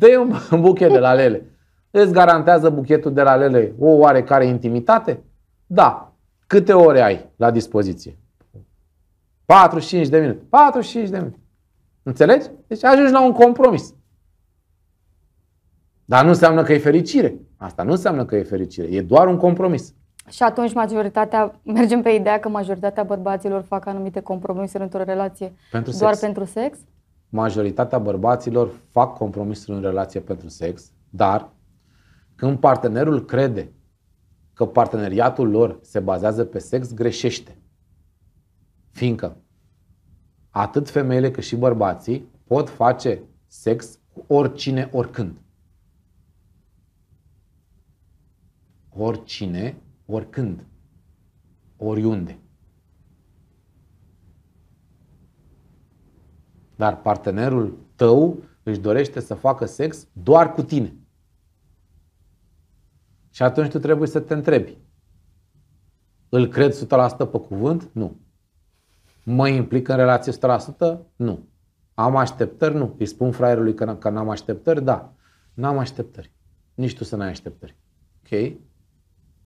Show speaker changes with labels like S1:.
S1: dă un buchet de la Lele. Îți garantează buchetul de la Lele o oarecare intimitate? Da. Câte ore ai la dispoziție? 45 de minute. 45 de minute. Înțelegi? Deci ajungi la un compromis. Dar nu înseamnă că e fericire. Asta nu înseamnă că e fericire. E doar un compromis.
S2: Și atunci majoritatea, mergem pe ideea că majoritatea bărbaților fac anumite compromisuri într-o relație pentru doar sex. pentru sex?
S1: majoritatea bărbaților fac compromisuri în relație pentru sex, dar când partenerul crede că parteneriatul lor se bazează pe sex, greșește. Fiindcă atât femeile cât și bărbații pot face sex cu oricine, oricând. Oricine, oricând. Oriunde. Dar partenerul tău își dorește să facă sex doar cu tine. Și atunci tu trebuie să te întrebi. Îl cred 100% pe cuvânt? Nu. Mă implic în relație 100%? Nu. Am așteptări? Nu. Îi spun fraierului că n-am așteptări? Da. N-am așteptări. Nici tu să n-ai așteptări. Ok?